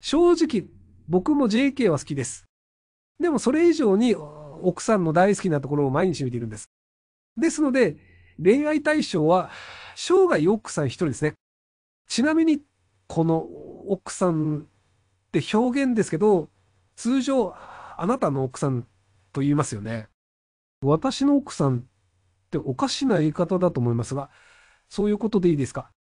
正直、僕も JK は好きです。でもそれ以上に奥さんの大好きなところを毎日見ているんです。ですので、恋愛対象は生涯奥さん一人ですね。ちなみに、この奥さんって表現ですけど、通常、あなたの奥さんと言いますよね。私の奥さんっておかしな言い方だと思いますが、そういうことでいいですか